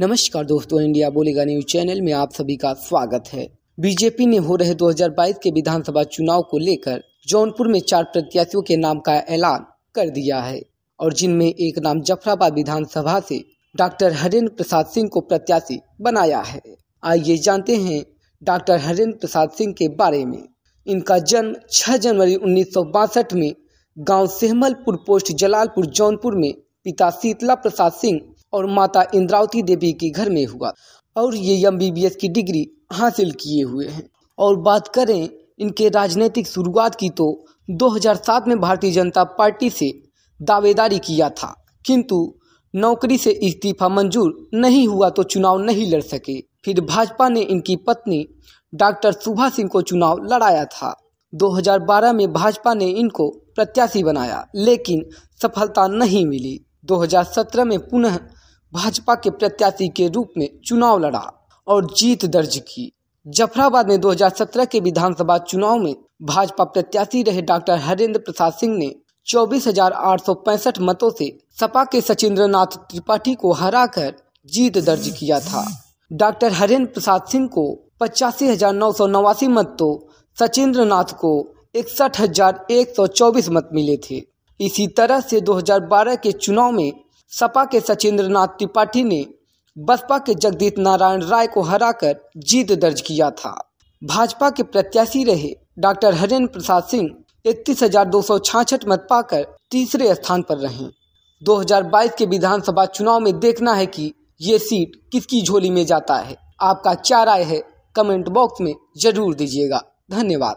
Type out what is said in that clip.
नमस्कार दोस्तों इंडिया बोलेगा न्यूज चैनल में आप सभी का स्वागत है बीजेपी ने हो रहे 2022 के विधानसभा चुनाव को लेकर जौनपुर में चार प्रत्याशियों के नाम का ऐलान कर दिया है और जिनमें एक नाम जफराबाद विधानसभा से डॉक्टर हरेंद्र प्रसाद सिंह को प्रत्याशी बनाया है आइए जानते हैं डॉक्टर हरेंद्र प्रसाद सिंह के बारे में इनका जन्म 6 जनवरी उन्नीस में गांव सेहमलपुर पोस्ट जलालपुर जौनपुर में पिता शीतला प्रसाद सिंह और माता इंद्रावती देवी के घर में हुआ और ये एम की डिग्री हासिल किए हुए हैं और बात करें इनके राजनीतिक शुरुआत की तो 2007 में भारतीय जनता पार्टी से दावेदारी किया था किंतु नौकरी से इस्तीफा मंजूर नहीं हुआ तो चुनाव नहीं लड़ सके फिर भाजपा ने इनकी पत्नी डॉक्टर सुभा सिंह को चुनाव लड़ाया था 2012 में भाजपा ने इनको प्रत्याशी बनाया लेकिन सफलता नहीं मिली 2017 में पुनः भाजपा के प्रत्याशी के रूप में चुनाव लड़ा और जीत दर्ज की जफराबाद में 2017 के विधानसभा चुनाव में भाजपा प्रत्याशी रहे डॉक्टर हरेंद्र प्रसाद सिंह ने चौबीस मतों से सपा के सचिंद्र नाथ त्रिपाठी को हराकर जीत दर्ज किया था डॉक्टर हरेंद्र प्रसाद सिंह को पचासी मत तो सचिंद्र नाथ को इकसठ हजार एक सौ चौबीस मत मिले थे इसी तरह से 2012 के चुनाव में सपा के सचिंद्र नाथ त्रिपाठी ने बसपा के जगदीत नारायण राय को हराकर जीत दर्ज किया था भाजपा के प्रत्याशी रहे डॉक्टर हरेंद्र प्रसाद सिंह इकतीस हजार दो सौ छाछठ मत पाकर तीसरे स्थान पर रहे 2022 के विधानसभा चुनाव में देखना है कि ये सीट किसकी झोली में जाता है आपका क्या राय है कमेंट बॉक्स में जरूर दीजिएगा धन्यवाद